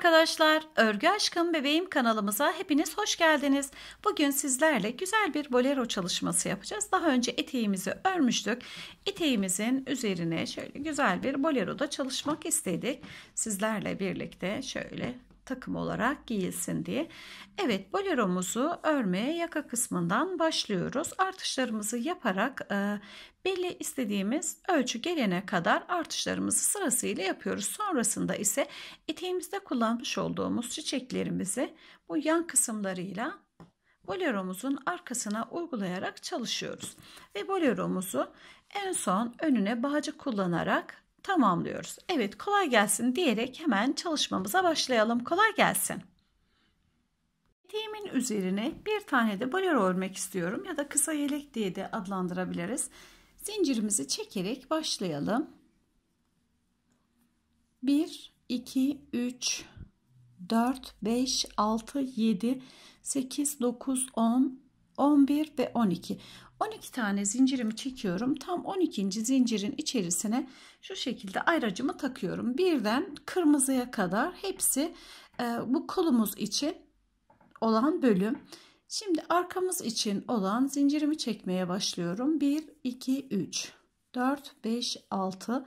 arkadaşlar, Örgü Aşkım Bebeğim kanalımıza hepiniz hoş geldiniz. Bugün sizlerle güzel bir bolero çalışması yapacağız. Daha önce eteğimizi örmüştük. Eteğimizin üzerine şöyle güzel bir bolero da çalışmak istedik. Sizlerle birlikte şöyle takım olarak giyilsin diye. Evet boleromuzu örmeye yaka kısmından başlıyoruz. Artışlarımızı yaparak e, belli istediğimiz ölçü gelene kadar artışlarımızı sırasıyla yapıyoruz. Sonrasında ise eteğimizde kullanmış olduğumuz çiçeklerimizi bu yan kısımlarıyla boleromuzun arkasına uygulayarak çalışıyoruz. Ve boleromuzu en son önüne bağcık kullanarak tamamlıyoruz. Evet kolay gelsin diyerek hemen çalışmamıza başlayalım. Kolay gelsin. Eteğimin üzerine bir tane de bolero örmek istiyorum ya da kısa yelek diye de adlandırabiliriz. Zincirimizi çekerek başlayalım. 1, 2, 3, 4, 5, 6, 7, 8, 9, 10, 11 ve 12. 12 tane zincirimi çekiyorum. Tam 12. zincirin içerisine şu şekilde ayracımı takıyorum. Birden kırmızıya kadar hepsi e, bu kolumuz için olan bölüm. Şimdi arkamız için olan zincirimi çekmeye başlıyorum. 1, 2, 3, 4, 5, 6,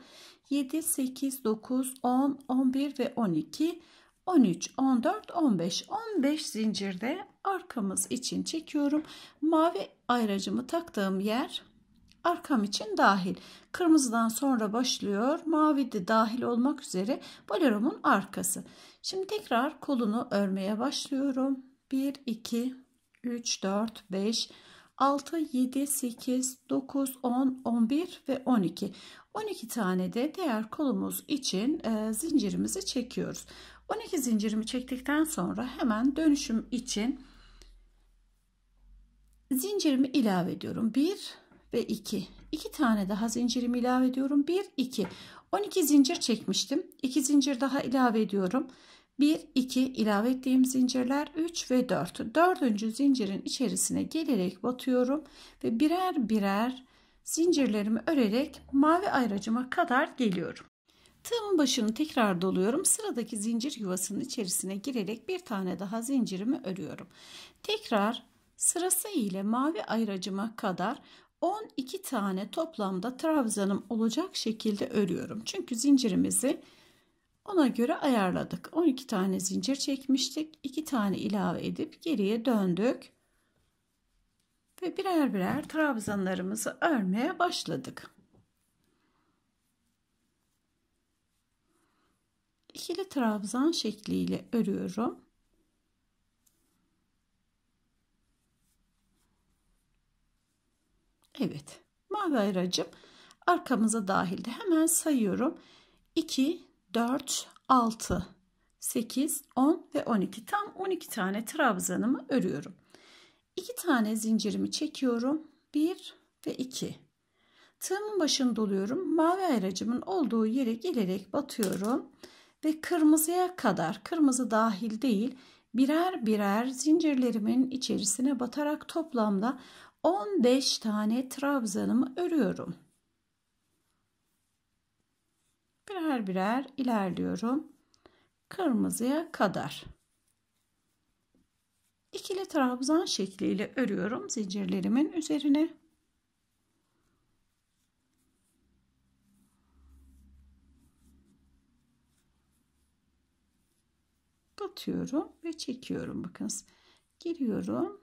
7, 8, 9, 10, 11 ve 12 13, 14, 15. 15 zincirde arkamız için çekiyorum. Mavi ayracımı taktığım yer arkam için dahil. Kırmızıdan sonra başlıyor. Mavi de dahil olmak üzere baleromun arkası. Şimdi tekrar kolunu örmeye başlıyorum. 1, 2, 3, 4, 5, 6, 7, 8, 9, 10, 11 ve 12. 12 tane de diğer kolumuz için e, zincirimizi çekiyoruz. 12 zincirimi çektikten sonra hemen dönüşüm için zincirimi ilave ediyorum 1 ve 2 2 tane daha zincirimi ilave ediyorum 1 2 12 zincir çekmiştim 2 zincir daha ilave ediyorum 1 2 ilave ettiğim zincirler 3 ve 4 dördüncü zincirin içerisine gelerek batıyorum ve birer birer zincirlerimi örerek mavi ayracıma kadar geliyorum Tığımın başını tekrar doluyorum. Sıradaki zincir yuvasının içerisine girerek bir tane daha zincirimi örüyorum. Tekrar sırası ile mavi ayracıma kadar 12 tane toplamda trabzanım olacak şekilde örüyorum. Çünkü zincirimizi ona göre ayarladık. 12 tane zincir çekmiştik. 2 tane ilave edip geriye döndük. Ve birer birer trabzanlarımızı örmeye başladık. ikili trabzan şekliyle örüyorum. Evet. Mavi ayracım arkamıza dahildi. Hemen sayıyorum. 2, 4, 6, 8, 10 ve 12. Tam 12 tane trabzanımı örüyorum. 2 tane zincirimi çekiyorum. 1 ve 2. Tığımın başını doluyorum. Mavi ayracımın olduğu yere gelerek batıyorum ve kırmızıya kadar kırmızı dahil değil birer birer zincirlerimin içerisine batarak toplamda 15 tane trabzanımı örüyorum. Birer birer ilerliyorum. Kırmızıya kadar. İkili trabzan şekliyle örüyorum zincirlerimin üzerine. Atıyorum ve çekiyorum bakınız giriyorum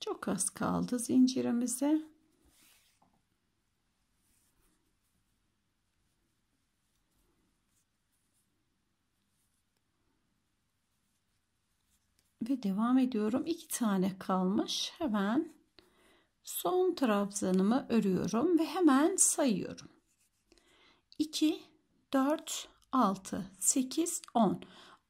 çok az kaldı zincirimize ve devam ediyorum İki tane kalmış hemen son trabzanımı örüyorum ve hemen sayıyorum 2 4 6, 8, 10.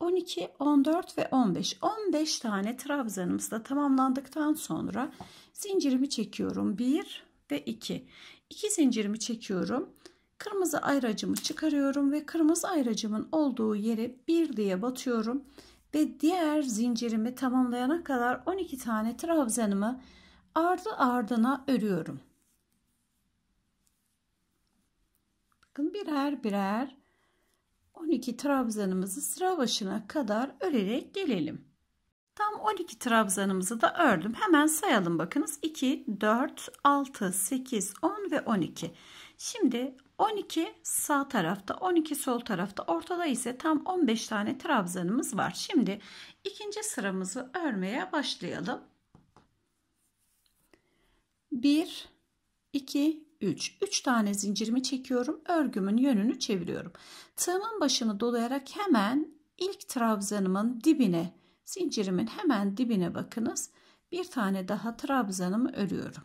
12, 14 ve 15. 15 tane trabzanımız da tamamlandıktan sonra zincirimi çekiyorum. 1 ve 2. 2 zincirimi çekiyorum. Kırmızı ayracımı çıkarıyorum ve kırmızı ayracımın olduğu yere 1 diye batıyorum. Ve diğer zincirimi tamamlayana kadar 12 tane trabzanımı ardı ardına örüyorum. Bakın birer birer 12 trabzanımızı sıra başına kadar örerek gelelim. Tam 12 trabzanımızı da ördüm. Hemen sayalım bakınız. 2, 4, 6, 8, 10 ve 12. Şimdi 12 sağ tarafta, 12 sol tarafta, ortada ise tam 15 tane trabzanımız var. Şimdi ikinci sıramızı örmeye başlayalım. 1, 2, 3. 3 tane zincirimi çekiyorum. Örgümün yönünü çeviriyorum. Tığımın başını dolayarak hemen ilk trabzanımın dibine, zincirimin hemen dibine bakınız. Bir tane daha trabzanımı örüyorum.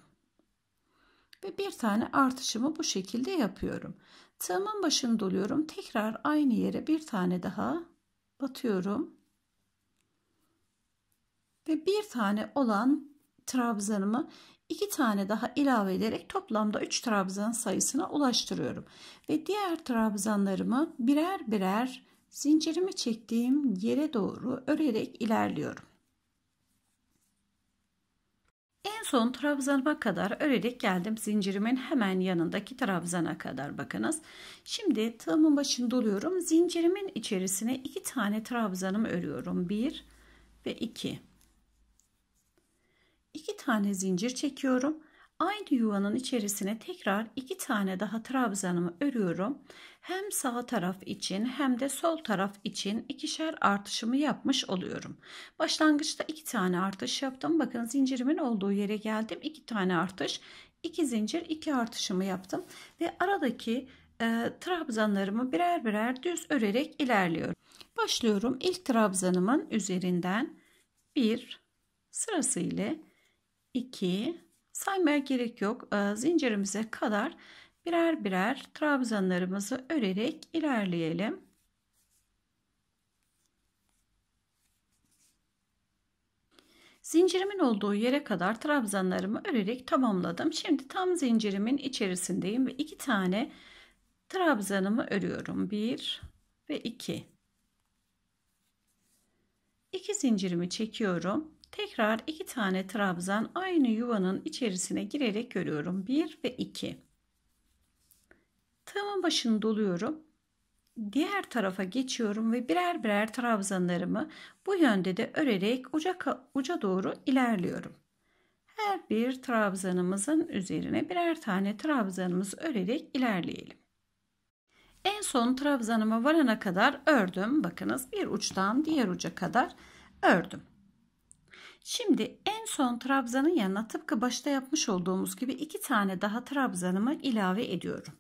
Ve bir tane artışımı bu şekilde yapıyorum. Tığımın başını doluyorum. Tekrar aynı yere bir tane daha batıyorum. Ve bir tane olan trabzanımı 2 tane daha ilave ederek toplamda 3 trabzan sayısına ulaştırıyorum. Ve diğer trabzanlarımı birer birer zincirimi çektiğim yere doğru örerek ilerliyorum. En son trabzanıma kadar örerek geldim. Zincirimin hemen yanındaki trabzana kadar bakınız. Şimdi tığımın başını doluyorum. Zincirimin içerisine iki tane trabzanımı örüyorum. Bir ve iki. 2 tane zincir çekiyorum. Aynı yuvanın içerisine tekrar 2 tane daha trabzanımı örüyorum. Hem sağ taraf için hem de sol taraf için ikişer artışımı yapmış oluyorum. Başlangıçta 2 tane artış yaptım. Bakın zincirimin olduğu yere geldim. 2 tane artış. 2 zincir 2 artışımı yaptım ve aradaki e, trabzanlarımı birer birer düz örerek ilerliyorum. Başlıyorum ilk trabzanımın üzerinden bir sırasıyla. ile 2 saymaya gerek yok. Ee, zincirimize kadar birer birer trabzanlarımızı örerek ilerleyelim. Zincirimin olduğu yere kadar trabzanlarımı örerek tamamladım. Şimdi tam zincirimin içerisindeyim ve iki tane trabzanımı örüyorum. Bir ve iki. İki zincirimi çekiyorum. Tekrar iki tane trabzan aynı yuvanın içerisine girerek örüyorum. 1 ve 2. Tığımın başını doluyorum. Diğer tarafa geçiyorum ve birer birer trabzanlarımı bu yönde de örerek uca, uca doğru ilerliyorum. Her bir trabzanımızın üzerine birer tane trabzanımızı örerek ilerleyelim. En son trabzanıma varana kadar ördüm. Bakınız bir uçtan diğer uca kadar ördüm. Şimdi en son trabzanın yanına tıpkı başta yapmış olduğumuz gibi iki tane daha trabzanımı ilave ediyorum.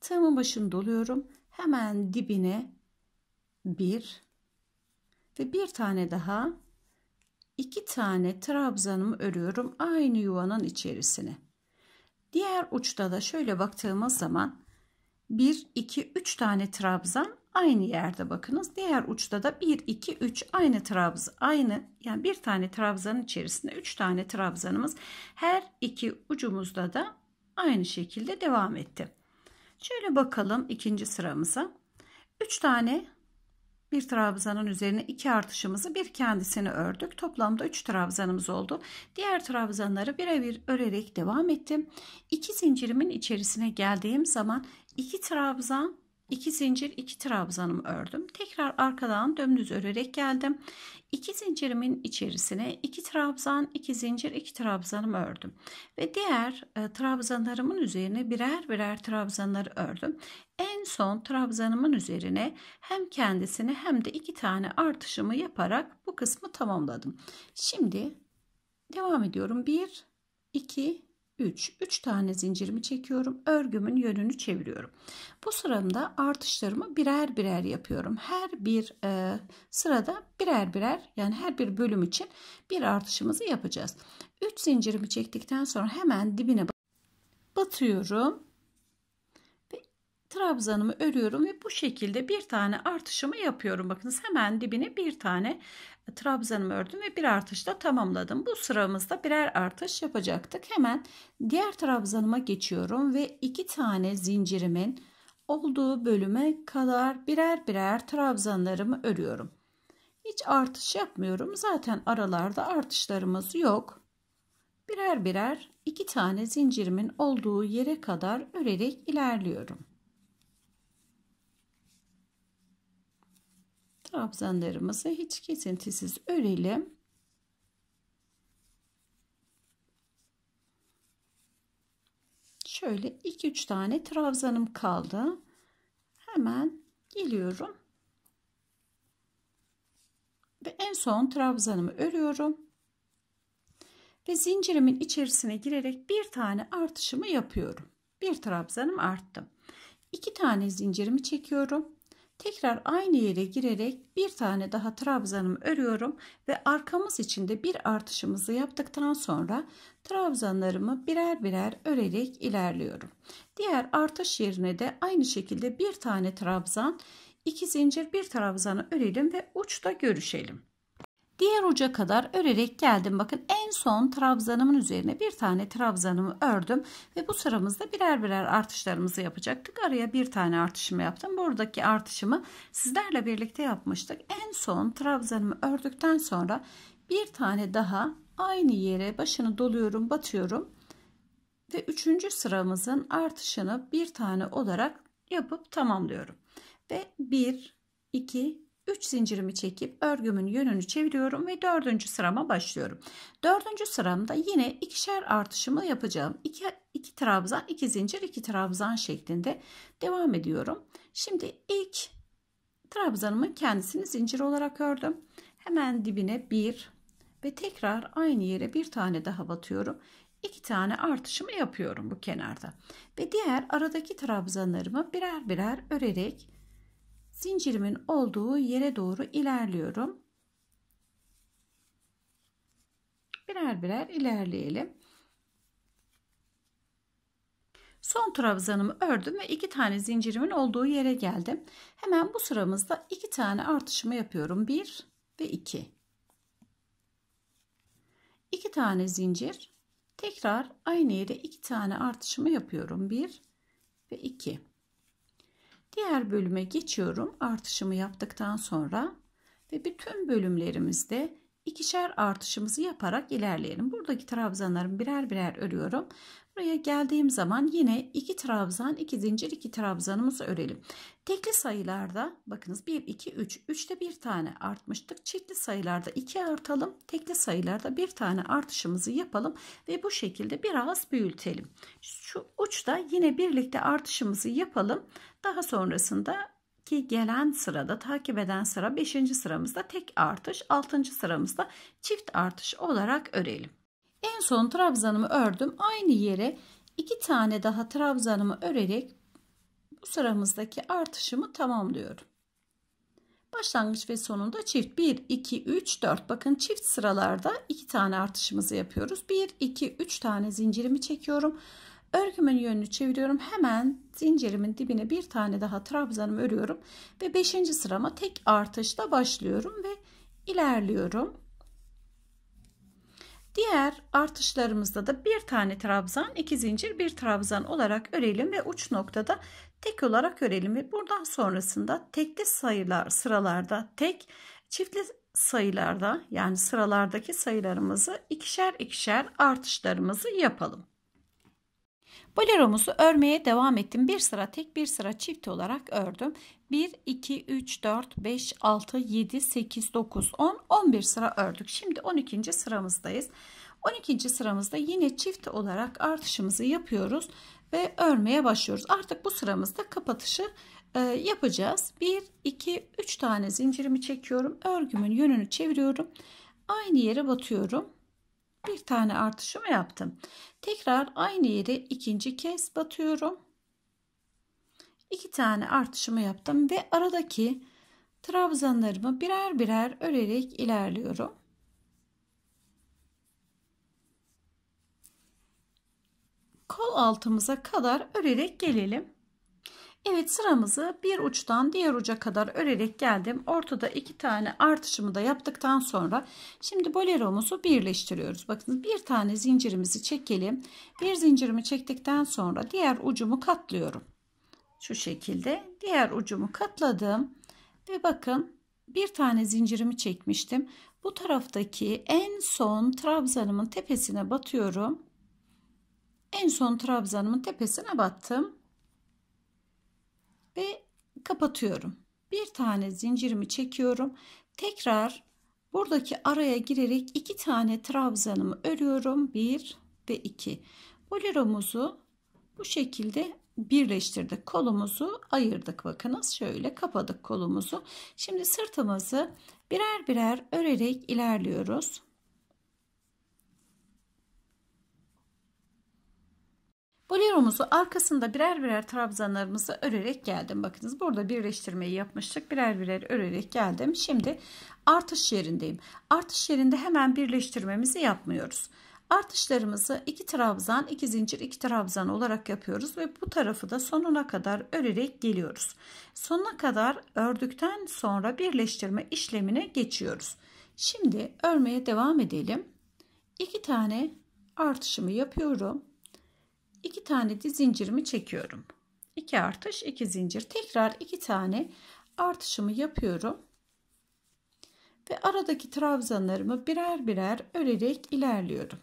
Tığımın başını doluyorum. Hemen dibine bir ve bir tane daha iki tane trabzanımı örüyorum aynı yuvanın içerisine. Diğer uçta da şöyle baktığımız zaman 1, 2, 3 tane trabzan aynı yerde bakınız. Diğer uçta da 1, 2, 3 aynı trabzan aynı yani bir tane trabzanın içerisinde 3 tane trabzanımız her iki ucumuzda da aynı şekilde devam etti. Şöyle bakalım ikinci sıramıza. 3 tane bir trabzanın üzerine 2 artışımızı bir kendisini ördük. Toplamda 3 trabzanımız oldu. Diğer trabzanları birebir örerek devam ettim. 2 zincirimin içerisine geldiğim zaman 2 trabzan 2 zincir 2 trabzanımı ördüm. Tekrar arkadan dümdüz örerek geldim. 2 zincirimin içerisine 2 trabzan, 2 zincir, 2 trabzanımı ördüm. Ve diğer e, trabzanlarımın üzerine birer birer trabzanları ördüm. En son trabzanımın üzerine hem kendisini hem de 2 tane artışımı yaparak bu kısmı tamamladım. Şimdi devam ediyorum. 1 2 3. 3 tane zincirimi çekiyorum. Örgümün yönünü çeviriyorum. Bu sıramda artışlarımı birer birer yapıyorum. Her bir e, sırada birer birer yani her bir bölüm için bir artışımızı yapacağız. 3 zincirimi çektikten sonra hemen dibine batıyorum. Ve trabzanımı örüyorum ve bu şekilde bir tane artışımı yapıyorum. Bakınız hemen dibine bir tane trabzanımı ördüm ve bir artışla tamamladım. Bu sıramızda birer artış yapacaktık. Hemen diğer trabzanıma geçiyorum ve iki tane zincirimin olduğu bölüme kadar birer birer trabzanlarımı örüyorum. Hiç artış yapmıyorum. Zaten aralarda artışlarımız yok. Birer birer iki tane zincirimin olduğu yere kadar örerek ilerliyorum. trabzanlarımızı hiç kesintisiz örelim. Şöyle 2-3 tane trabzanım kaldı. Hemen geliyorum. Ve en son trabzanımı örüyorum. Ve zincirimin içerisine girerek bir tane artışımı yapıyorum. Bir trabzanım arttı. İki tane zincirimi çekiyorum Tekrar aynı yere girerek bir tane daha trabzanımı örüyorum ve arkamız içinde bir artışımızı yaptıktan sonra trabzanlarımı birer birer örerek ilerliyorum. Diğer artış yerine de aynı şekilde bir tane trabzan, iki zincir bir trabzanı örelim ve uçta görüşelim. Diğer uca kadar örerek geldim. Bakın en son trabzanımın üzerine bir tane trabzanımı ördüm. Ve bu sıramızda birer birer artışlarımızı yapacaktık. Araya bir tane artışımı yaptım. Buradaki artışımı sizlerle birlikte yapmıştık. En son trabzanımı ördükten sonra bir tane daha aynı yere başını doluyorum batıyorum. Ve üçüncü sıramızın artışını bir tane olarak yapıp tamamlıyorum. Ve bir, iki. 3 zincirimi çekip örgümün yönünü çeviriyorum ve 4. sırama başlıyorum. 4. sıramda yine ikişer artışımı yapacağım. 2 2 trabzan, 2 zincir, 2 trabzan şeklinde devam ediyorum. Şimdi ilk trabzanımın kendisini zincir olarak ördüm. Hemen dibine 1 ve tekrar aynı yere bir tane daha batıyorum. 2 tane artışımı yapıyorum bu kenarda. Ve diğer aradaki trabzanlarımı birer birer örerek zincirimin olduğu yere doğru ilerliyorum. Birer birer ilerleyelim. Son trabzanımı ördüm ve iki tane zincirimin olduğu yere geldim. Hemen bu sıramızda iki tane artışımı yapıyorum. Bir ve iki. İki tane zincir. Tekrar aynı yere iki tane artışımı yapıyorum. Bir ve iki. Diğer bölüme geçiyorum. Artışımı yaptıktan sonra ve bütün bölümlerimizde ikişer artışımızı yaparak ilerleyelim. Buradaki trabzanlarımı birer birer örüyorum Buraya geldiğim zaman yine iki trabzan, iki zincir, iki trabzanımızı örelim. Tekli sayılarda bakınız 1, 2, 3. 3'te bir tane artmıştık. Çiftli sayılarda 2 artalım. Tekli sayılarda bir tane artışımızı yapalım ve bu şekilde biraz büyütelim. Şu uçta yine birlikte artışımızı yapalım. Daha sonrasında ki gelen sırada takip eden sıra 5. sıramızda tek artış, 6. sıramızda çift artış olarak örelim. En son trabzanımı ördüm. Aynı yere iki tane daha trabzanımı örerek bu sıramızdaki artışımı tamamlıyorum. Başlangıç ve sonunda çift 1 2 3 4 bakın çift sıralarda iki tane artışımızı yapıyoruz. 1 2 3 tane zincirimi çekiyorum. Örgümün yönünü çeviriyorum. Hemen zincirimin dibine bir tane daha trabzanımı örüyorum ve 5. sırama tek artışla başlıyorum ve ilerliyorum. Diğer artışlarımızda da bir tane trabzan, iki zincir, bir trabzan olarak örelim ve uç noktada tek olarak örelim ve buradan sonrasında tekli sayılar sıralarda tek, çiftli sayılarda yani sıralardaki sayılarımızı ikişer ikişer artışlarımızı yapalım. Baleromuzu örmeye devam ettim. Bir sıra tek bir sıra çift olarak ördüm. 1, 2, 3, 4, 5, 6, 7, 8, 9, 10, 11 sıra ördük. Şimdi 12. sıramızdayız. 12. sıramızda yine çift olarak artışımızı yapıyoruz ve örmeye başlıyoruz. Artık bu sıramızda kapatışı e, yapacağız. 1, 2, 3 tane zincirimi çekiyorum. Örgümün yönünü çeviriyorum. Aynı yere batıyorum bir tane artışımı yaptım. Tekrar aynı yere ikinci kez batıyorum. İki tane artışımı yaptım ve aradaki trabzanlarımı birer birer örerek ilerliyorum. Kol altımıza kadar örerek gelelim. Evet sıramızı bir uçtan diğer uca kadar örerek geldim. Ortada iki tane artışımı da yaptıktan sonra şimdi boleromuzu birleştiriyoruz. Bakın bir tane zincirimizi çekelim. Bir zincirimi çektikten sonra diğer ucumu katlıyorum. Şu şekilde diğer ucumu katladım. Ve bakın bir tane zincirimi çekmiştim. Bu taraftaki en son trabzanımın tepesine batıyorum. En son trabzanımın tepesine battım ve kapatıyorum. Bir tane zincirimi çekiyorum. Tekrar buradaki araya girerek iki tane trabzanımı örüyorum. Bir ve iki. Boleromuzu bu şekilde birleştirdik. Kolumuzu ayırdık. Bakınız şöyle kapadık kolumuzu. Şimdi sırtımızı birer birer örerek ilerliyoruz. Boleromuzu arkasında birer birer trabzanlarımızı örerek geldim. Bakınız burada birleştirmeyi yapmıştık. Birer birer örerek geldim. Şimdi artış yerindeyim. Artış yerinde hemen birleştirmemizi yapmıyoruz. Artışlarımızı iki trabzan, iki zincir, iki trabzan olarak yapıyoruz ve bu tarafı da sonuna kadar örerek geliyoruz. Sonuna kadar ördükten sonra birleştirme işlemine geçiyoruz. Şimdi örmeye devam edelim. İki tane artışımı yapıyorum. 2 tane de zincirimi çekiyorum. 2 artış 2 zincir. Tekrar 2 tane artışımı yapıyorum. Ve aradaki trabzanlarımı birer birer örerek ilerliyorum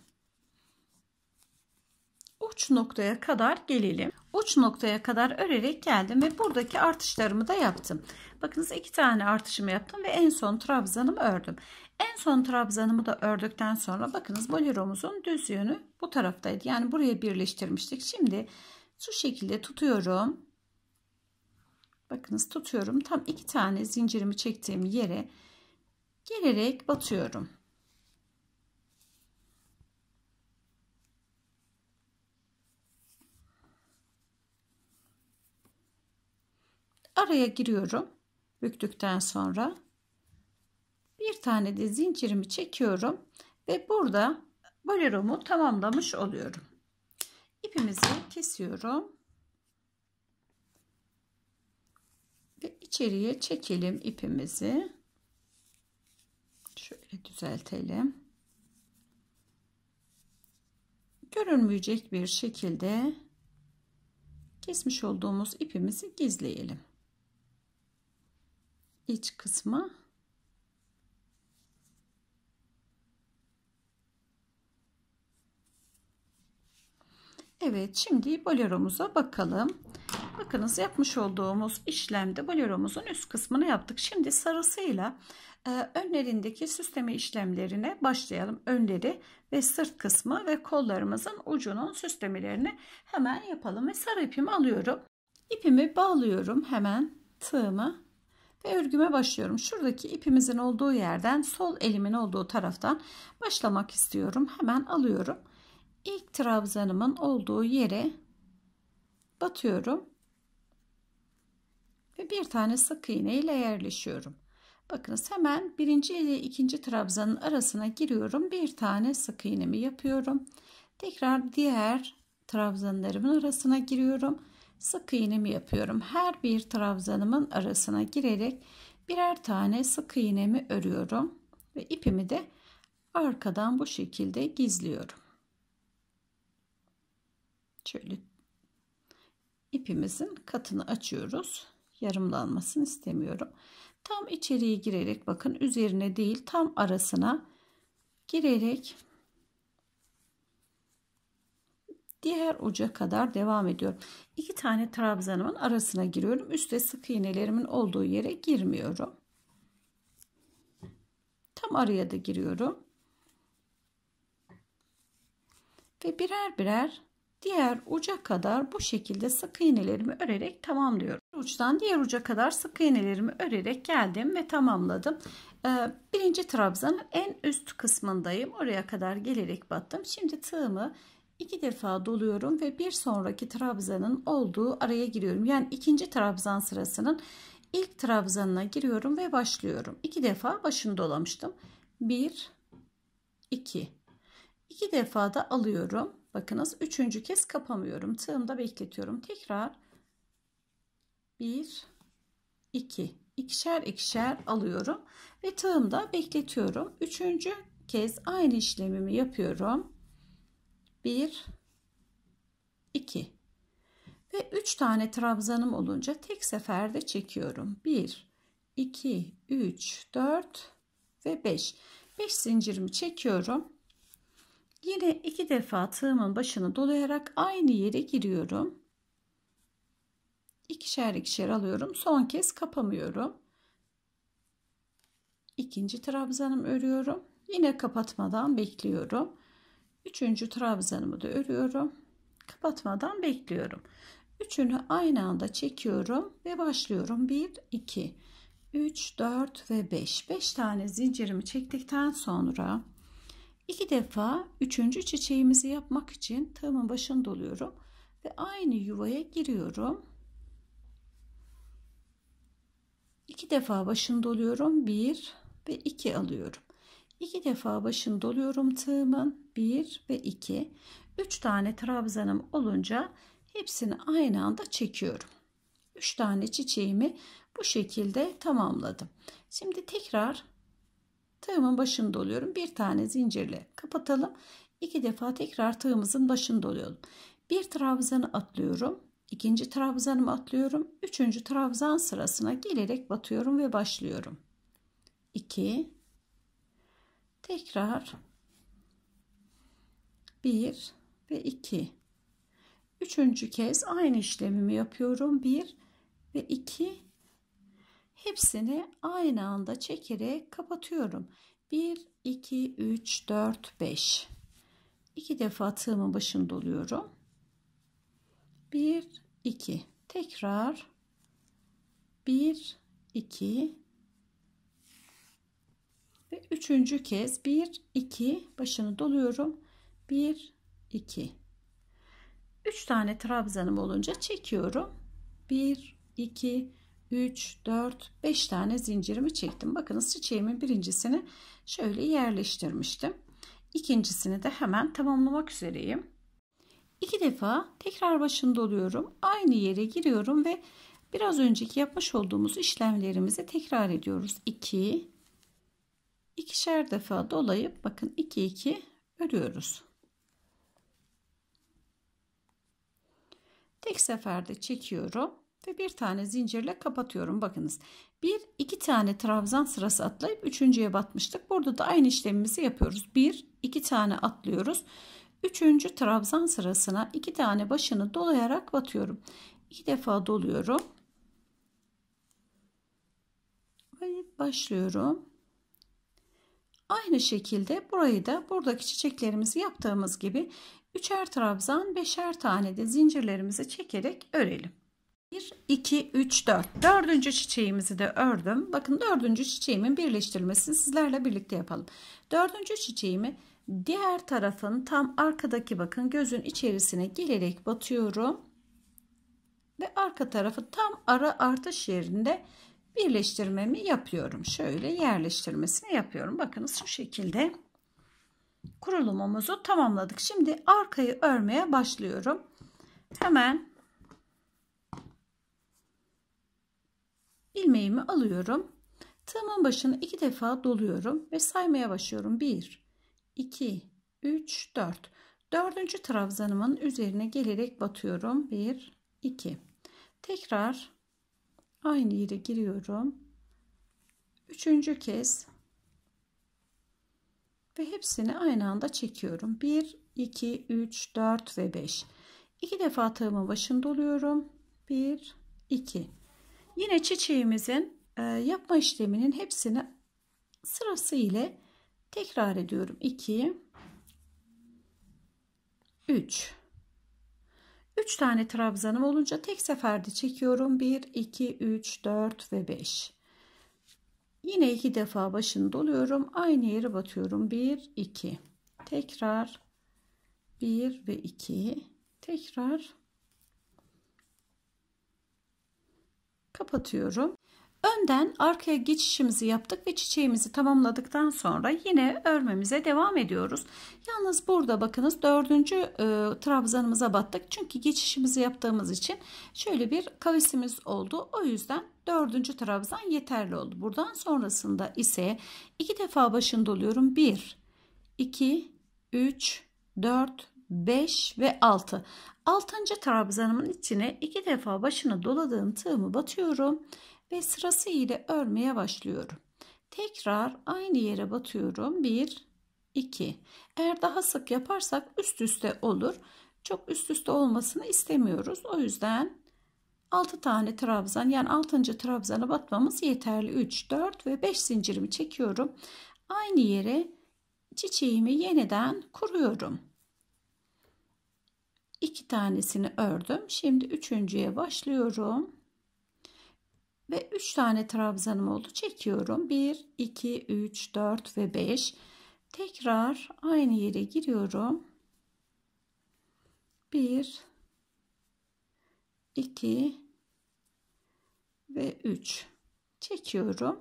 uç noktaya kadar gelelim. Uç noktaya kadar örerek geldim ve buradaki artışlarımı da yaptım. Bakınız iki tane artışımı yaptım ve en son trabzanımı ördüm. En son trabzanımı da ördükten sonra bakınız boliromuzun düz yönü bu taraftaydı. Yani buraya birleştirmiştik. Şimdi şu şekilde tutuyorum. Bakınız tutuyorum. Tam iki tane zincirimi çektiğim yere gelerek batıyorum. araya giriyorum. Büktükten sonra bir tane de zincirimi çekiyorum ve burada baleromu tamamlamış oluyorum. İpimizi kesiyorum. Ve içeriye çekelim ipimizi. Şöyle düzeltelim. Görünmeyecek bir şekilde kesmiş olduğumuz ipimizi gizleyelim iç kısmı. Evet şimdi boleromuza bakalım. Bakınız yapmış olduğumuz işlemde boleromuzun üst kısmını yaptık. Şimdi sarısıyla e, önlerindeki süsleme işlemlerine başlayalım. Önleri ve sırt kısmı ve kollarımızın ucunun süslemelerini hemen yapalım. Ve sarı ipimi alıyorum. İpimi bağlıyorum hemen tığımı ve örgüme başlıyorum. Şuradaki ipimizin olduğu yerden sol elimin olduğu taraftan başlamak istiyorum. Hemen alıyorum. İlk trabzanımın olduğu yere batıyorum. Ve bir tane sık iğne ile yerleşiyorum. Bakınız hemen birinci ile ikinci trabzanın arasına giriyorum. Bir tane sık iğnemi yapıyorum. Tekrar diğer trabzanlarımın arasına giriyorum sık iğnemi yapıyorum. Her bir trabzanımın arasına girerek birer tane sık iğnemi örüyorum ve ipimi de arkadan bu şekilde gizliyorum. Şöyle ipimizin katını açıyoruz. Yarımlanmasını istemiyorum. Tam içeriye girerek bakın üzerine değil tam arasına girerek diğer uca kadar devam ediyorum. İki tane trabzanımın arasına giriyorum. Üste sık iğnelerimin olduğu yere girmiyorum. Tam araya da giriyorum. Ve birer birer diğer uca kadar bu şekilde sık iğnelerimi örerek tamamlıyorum. Uçtan diğer uca kadar sık iğnelerimi örerek geldim ve tamamladım. Ee, birinci trabzanın en üst kısmındayım. Oraya kadar gelerek battım. Şimdi tığımı iki defa doluyorum ve bir sonraki trabzanın olduğu araya giriyorum. Yani ikinci trabzan sırasının ilk trabzanına giriyorum ve başlıyorum. İki defa başını dolamıştım. Bir, iki. İki defa da alıyorum. Bakınız üçüncü kez kapamıyorum. Tığımda bekletiyorum. Tekrar bir, iki. ikişer ikişer alıyorum ve tığımda bekletiyorum. Üçüncü kez aynı işlemimi yapıyorum. 1 2 ve 3 tane trabzanım olunca tek seferde çekiyorum. 1 2 3 4 ve 5. 5 zincirimi çekiyorum. Yine iki defa tığımın başını dolayarak aynı yere giriyorum. İkişer ikişer alıyorum. Son kez kapamıyorum. İkinci trabzanım örüyorum. Yine kapatmadan bekliyorum. Üçüncü trabzanımı da örüyorum. Kapatmadan bekliyorum. Üçünü aynı anda çekiyorum ve başlıyorum. 1, 2, 3, 4 ve 5. 5 tane zincirimi çektikten sonra iki defa üçüncü çiçeğimizi yapmak için tığımın başını doluyorum. Ve aynı yuvaya giriyorum. İki defa başını doluyorum. 1 ve 2 alıyorum. İki defa başını doluyorum tığımın bir ve iki. Üç tane trabzanım olunca hepsini aynı anda çekiyorum Üç tane çiçeğimi bu şekilde tamamladım şimdi tekrar tığımın başını doluyorum bir tane zincirle kapatalım İki defa tekrar tığımızın başını doluyorum. Bir trabzanı atlıyorum. İkinci trabzanımı atlıyorum. Üçüncü trabzan sırasına gelerek batıyorum ve başlıyorum. 2 tekrar 1 ve 2 üçüncü kez aynı işlemimi yapıyorum 1 ve 2 hepsini aynı anda çekerek kapatıyorum 1 2 3 4 5 2 defa tığımın başında doluyorum. 1 2 tekrar 1 2 ve üçüncü kez 1, 2 başını doluyorum. 1, 2. 3 tane trabzanım olunca çekiyorum. 1, 2, 3, 4, 5 tane zincirimi çektim. Bakınız çiçeğimin birincisini şöyle yerleştirmiştim. İkincisini de hemen tamamlamak üzereyim. İki defa tekrar başını doluyorum. Aynı yere giriyorum ve biraz önceki yapmış olduğumuz işlemlerimizi tekrar ediyoruz. 2, ikişer defa dolayıp bakın 2 2 örüyoruz. Tek seferde çekiyorum ve bir tane zincirle kapatıyorum. Bakınız bir iki tane trabzan sırası atlayıp üçüncüye batmıştık. Burada da aynı işlemimizi yapıyoruz. Bir iki tane atlıyoruz. Üçüncü trabzan sırasına iki tane başını dolayarak batıyorum. İki defa doluyorum. Ve başlıyorum. Aynı şekilde burayı da buradaki çiçeklerimizi yaptığımız gibi üçer trabzan beşer tane de zincirlerimizi çekerek örelim. 1, 2, 3, 4. Dördüncü çiçeğimizi de ördüm. Bakın dördüncü çiçeğimin birleştirmesini sizlerle birlikte yapalım. Dördüncü çiçeğimi diğer tarafın tam arkadaki bakın gözün içerisine gelerek batıyorum. Ve arka tarafı tam ara artış yerinde birleştirmemi yapıyorum. Şöyle yerleştirmesini yapıyorum. Bakınız şu şekilde kurulumumuzu tamamladık. Şimdi arkayı örmeye başlıyorum. Hemen ilmeğimi alıyorum. Tığımın başını iki defa doluyorum ve saymaya başlıyorum. 1, 2, 3, 4. Dördüncü trabzanımın üzerine gelerek batıyorum. 1, 2. Tekrar aynı yere giriyorum. Üçüncü kez ve hepsini aynı anda çekiyorum. 1, 2, 3, 4 ve 5. İki defa tığımın başında oluyorum. 1, 2. Yine çiçeğimizin e, yapma işleminin hepsini sırası ile tekrar ediyorum. 2, 3. 3 tane trabzanım olunca tek seferde çekiyorum. 1, 2, 3, 4 ve 5. Yine iki defa başını doluyorum. Aynı yere batıyorum. 1, 2. Tekrar 1 ve 2. Tekrar kapatıyorum. Önden arkaya geçişimizi yaptık ve çiçeğimizi tamamladıktan sonra yine örmemize devam ediyoruz. Yalnız burada bakınız dördüncü e, trabzanımıza battık. Çünkü geçişimizi yaptığımız için şöyle bir kavisimiz oldu. O yüzden dördüncü trabzan yeterli oldu. Buradan sonrasında ise iki defa başını doluyorum. 1, 2, 3, 4, 5 ve 6. Altıncı trabzanımın içine iki defa başını doladığım tığımı batıyorum ve sırası ile örmeye başlıyorum. Tekrar aynı yere batıyorum. 1 2. Eğer daha sık yaparsak üst üste olur. Çok üst üste olmasını istemiyoruz. O yüzden 6 tane trabzan yani 6. trabzana batmamız yeterli. 3, 4 ve 5 zincirimi çekiyorum. Aynı yere çiçeğimi yeniden kuruyorum. 2 tanesini ördüm. Şimdi üçüncüye başlıyorum ve 3 tane trabzanım oldu. Çekiyorum. 1, 2, 3, 4 ve 5. Tekrar aynı yere giriyorum. 1, 2 ve 3. Çekiyorum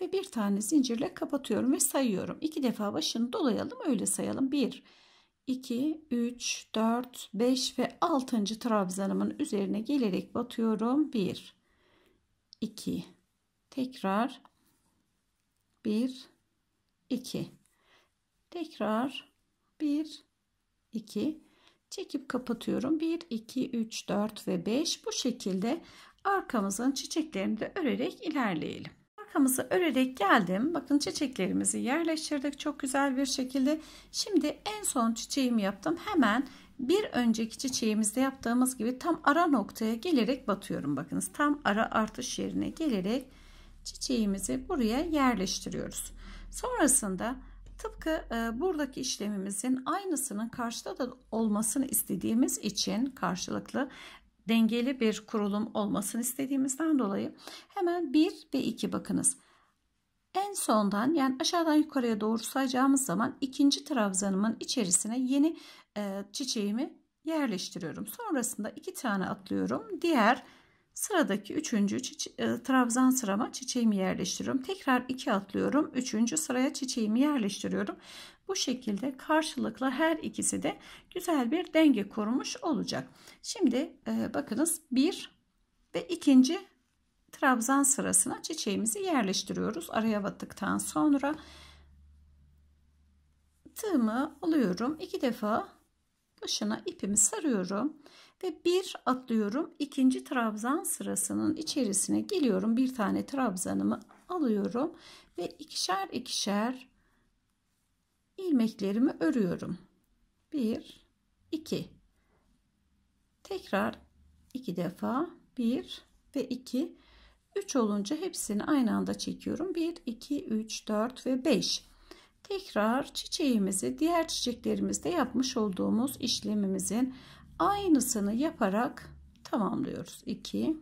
ve bir tane zincirle kapatıyorum ve sayıyorum. iki defa başını dolayalım öyle sayalım. 1, 2, 3, 4, 5 ve 6. trabzanımın üzerine gelerek batıyorum. 1, 2 tekrar 1 2 tekrar 1 2 çekip kapatıyorum 1 2 3 4 ve 5 bu şekilde arkamızın çiçeklerini de örerek ilerleyelim arkamızı örerek geldim bakın çiçeklerimizi yerleştirdik çok güzel bir şekilde şimdi en son çiçeğimi yaptım hemen bir önceki çiçeğimizde yaptığımız gibi tam ara noktaya gelerek batıyorum. Bakınız tam ara artış yerine gelerek çiçeğimizi buraya yerleştiriyoruz. Sonrasında tıpkı e, buradaki işlemimizin aynısının karşıda da olmasını istediğimiz için karşılıklı dengeli bir kurulum olmasını istediğimizden dolayı hemen 1 ve 2 bakınız. En sondan yani aşağıdan yukarıya doğru sayacağımız zaman ikinci trabzanımın içerisine yeni e, çiçeğimi yerleştiriyorum. Sonrasında iki tane atlıyorum. Diğer sıradaki üçüncü e, trabzan sırama çiçeğimi yerleştiriyorum. Tekrar iki atlıyorum. Üçüncü sıraya çiçeğimi yerleştiriyorum. Bu şekilde karşılıklı her ikisi de güzel bir denge kurmuş olacak. Şimdi e, bakınız bir ve ikinci trabzan sırasına çiçeğimizi yerleştiriyoruz. Araya battıktan sonra tığımı alıyorum. iki defa başına ipimi sarıyorum ve bir atlıyorum. ikinci trabzan sırasının içerisine geliyorum. Bir tane trabzanımı alıyorum ve ikişer ikişer ilmeklerimi örüyorum. Bir, iki, Tekrar iki defa bir ve iki. 3 olunca hepsini aynı anda çekiyorum. 1, 2, 3, 4 ve 5. Tekrar çiçeğimizi diğer çiçeklerimizde yapmış olduğumuz işlemimizin aynısını yaparak tamamlıyoruz. 2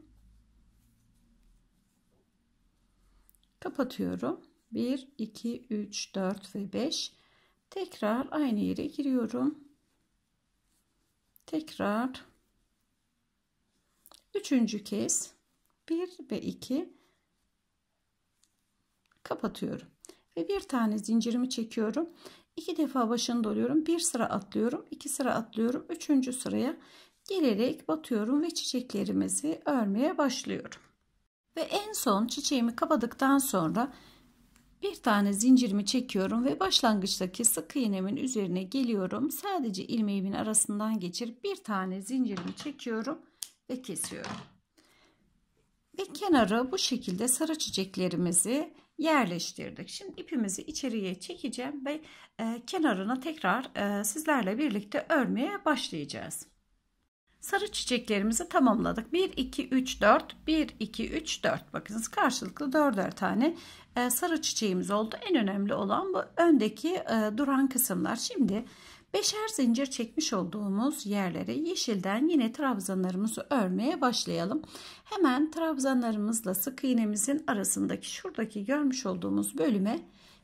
kapatıyorum. 1, 2, 3, 4 ve 5 tekrar aynı yere giriyorum. Tekrar üçüncü kez 1 ve 2 kapatıyorum ve bir tane zincirimi çekiyorum iki defa başını doluyorum bir sıra atlıyorum iki sıra atlıyorum üçüncü sıraya gelerek batıyorum ve çiçeklerimizi örmeye başlıyorum ve en son çiçeğimi kapadıktan sonra bir tane zincirimi çekiyorum ve başlangıçtaki sık iğnemin üzerine geliyorum sadece ilmeğimin arasından geçirip bir tane zincirimi çekiyorum ve kesiyorum İlk kenara bu şekilde sarı çiçeklerimizi yerleştirdik. Şimdi ipimizi içeriye çekeceğim ve e, kenarına tekrar e, sizlerle birlikte örmeye başlayacağız. Sarı çiçeklerimizi tamamladık. 1 2 3 4 1 2 3 4. Bakınız karşılıklı 4'er tane e, sarı çiçeğimiz oldu. En önemli olan bu öndeki e, duran kısımlar. Şimdi Beşer zincir çekmiş olduğumuz yerlere yeşilden yine trabzanlarımızı örmeye başlayalım. Hemen trabzanlarımızla sık iğnemizin arasındaki şuradaki görmüş olduğumuz bölüme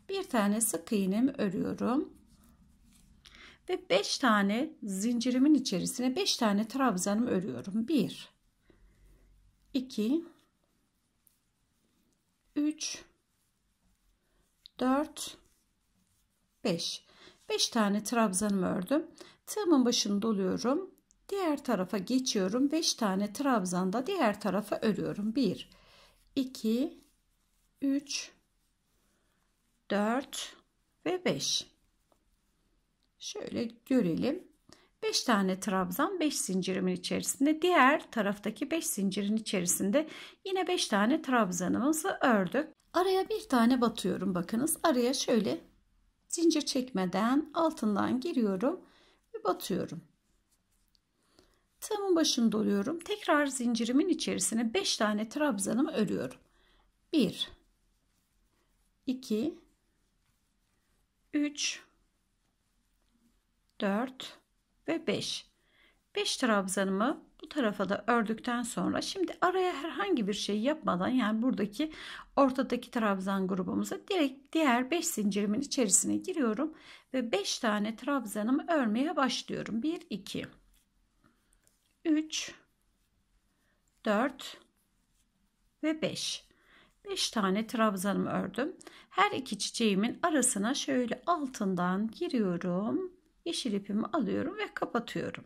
bir tane sık iğnemi örüyorum. Ve 5 tane zincirimin içerisine 5 tane trabzanımı örüyorum. 1 2 3 4 5 5 tane trabzanımı ördüm. Tığımın başını doluyorum. Diğer tarafa geçiyorum. 5 tane trabzan da diğer tarafa örüyorum. 1 2 3 4 ve 5. Şöyle görelim. 5 tane trabzan 5 zincirimin içerisinde diğer taraftaki 5 zincirin içerisinde yine 5 tane trabzanımızı ördük. Araya bir tane batıyorum bakınız. Araya şöyle zincir çekmeden altından giriyorum ve batıyorum. Tığımın başını doluyorum. Tekrar zincirimin içerisine 5 tane trabzanımı örüyorum. 1 2 3 4 ve 5. 5 trabzanımı bu tarafa da ördükten sonra şimdi araya herhangi bir şey yapmadan yani buradaki ortadaki trabzan grubumuza direkt diğer 5 zincirimin içerisine giriyorum ve 5 tane trabzanımı örmeye başlıyorum. 1 2 3 4 ve 5. 5 tane trabzanımı ördüm. Her iki çiçeğimin arasına şöyle altından giriyorum. Yeşil ipimi alıyorum ve kapatıyorum.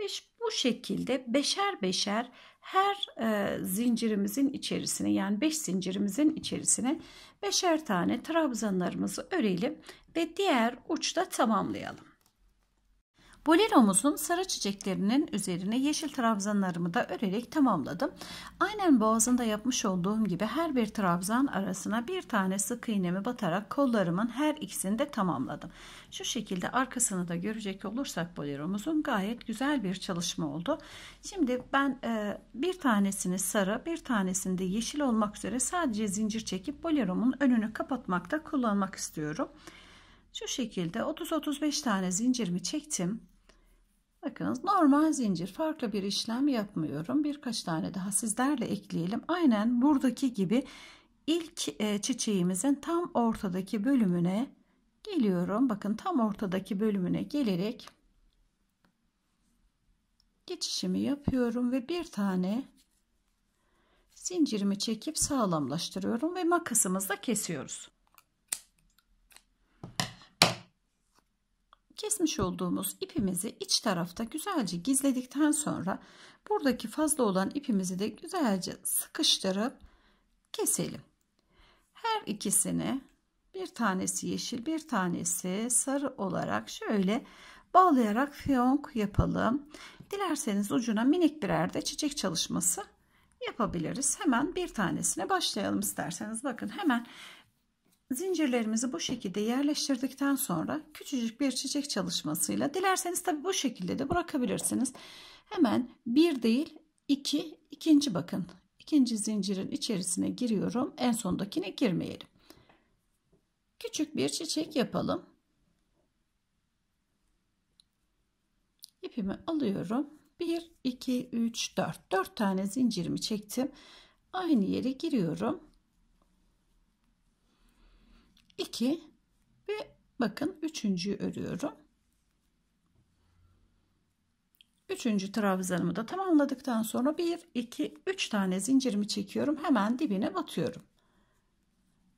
Ve bu şekilde beşer beşer her e, zincirimizin içerisine yani beş zincirimizin içerisine beşer tane trabzanlarımızı örelim ve diğer uçta tamamlayalım. Boleromuzun sarı çiçeklerinin üzerine yeşil trabzanlarımı da örerek tamamladım. Aynen boğazında yapmış olduğum gibi her bir trabzan arasına bir tane sık iğnemi batarak kollarımın her ikisini de tamamladım. Şu şekilde arkasını da görecek olursak boleromuzun gayet güzel bir çalışma oldu. Şimdi ben e, bir tanesini sarı bir tanesini de yeşil olmak üzere sadece zincir çekip boleromun önünü kapatmakta kullanmak istiyorum. Şu şekilde 30-35 tane zincirimi çektim. Bakınız normal zincir farklı bir işlem yapmıyorum. Birkaç tane daha sizlerle ekleyelim. Aynen buradaki gibi ilk e, çiçeğimizin tam ortadaki bölümüne geliyorum. Bakın tam ortadaki bölümüne gelerek geçişimi yapıyorum ve bir tane zincirimi çekip sağlamlaştırıyorum ve makasımızla kesiyoruz. Kesmiş olduğumuz ipimizi iç tarafta güzelce gizledikten sonra buradaki fazla olan ipimizi de güzelce sıkıştırıp keselim. Her ikisini bir tanesi yeşil bir tanesi sarı olarak şöyle bağlayarak fiyonk yapalım. Dilerseniz ucuna minik birer de çiçek çalışması yapabiliriz. Hemen bir tanesine başlayalım isterseniz. Bakın hemen zincirlerimizi bu şekilde yerleştirdikten sonra küçücük bir çiçek çalışmasıyla dilerseniz tabi bu şekilde de bırakabilirsiniz. Hemen bir değil iki ikinci bakın ikinci zincirin içerisine giriyorum en sondakine girmeyelim. Küçük bir çiçek yapalım. ipimi alıyorum. 1 2 3 4 4 tane zincirimi çektim. Aynı yere giriyorum. 2 ve bakın üçüncüyü örüyorum. Üçüncü trabzanımı da tamamladıktan sonra 1, 2, 3 tane zincirimi çekiyorum. Hemen dibine batıyorum.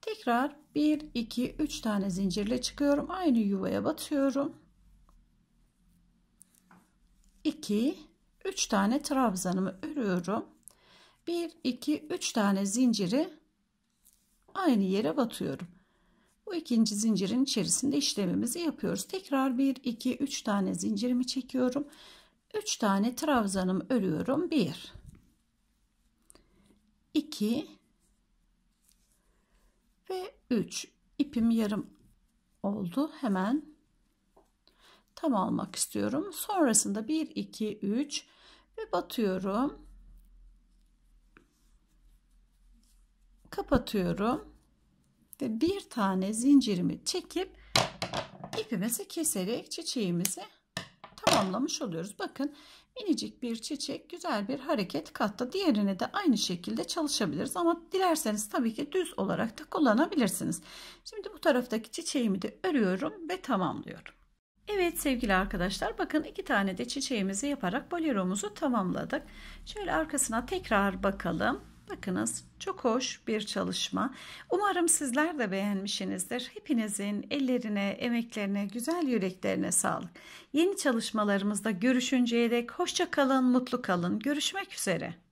Tekrar 1, 2, 3 tane zincirle çıkıyorum. Aynı yuvaya batıyorum. 2, 3 tane trabzanımı örüyorum. 1, 2, 3 tane zinciri aynı yere batıyorum. Bu ikinci zincirin içerisinde işlemimizi yapıyoruz. Tekrar 1, 2, 3 tane zincirimi çekiyorum. 3 tane trabzanımı örüyorum. 1, 2 ve 3. İpim yarım oldu. Hemen tam almak istiyorum. Sonrasında 1, 2, 3 ve batıyorum. Kapatıyorum ve bir tane zincirimi çekip ipimizi keserek çiçeğimizi tamamlamış oluyoruz. Bakın minicik bir çiçek güzel bir hareket kattı. Diğerini de aynı şekilde çalışabiliriz ama dilerseniz tabii ki düz olarak da kullanabilirsiniz. Şimdi bu taraftaki çiçeğimi de örüyorum ve tamamlıyorum. Evet sevgili arkadaşlar bakın iki tane de çiçeğimizi yaparak boleromuzu tamamladık. Şöyle arkasına tekrar bakalım. Bakınız çok hoş bir çalışma. Umarım sizler de beğenmişsinizdir. Hepinizin ellerine, emeklerine, güzel yüreklerine sağlık. Yeni çalışmalarımızda görüşünceye dek hoşça kalın, mutlu kalın. Görüşmek üzere.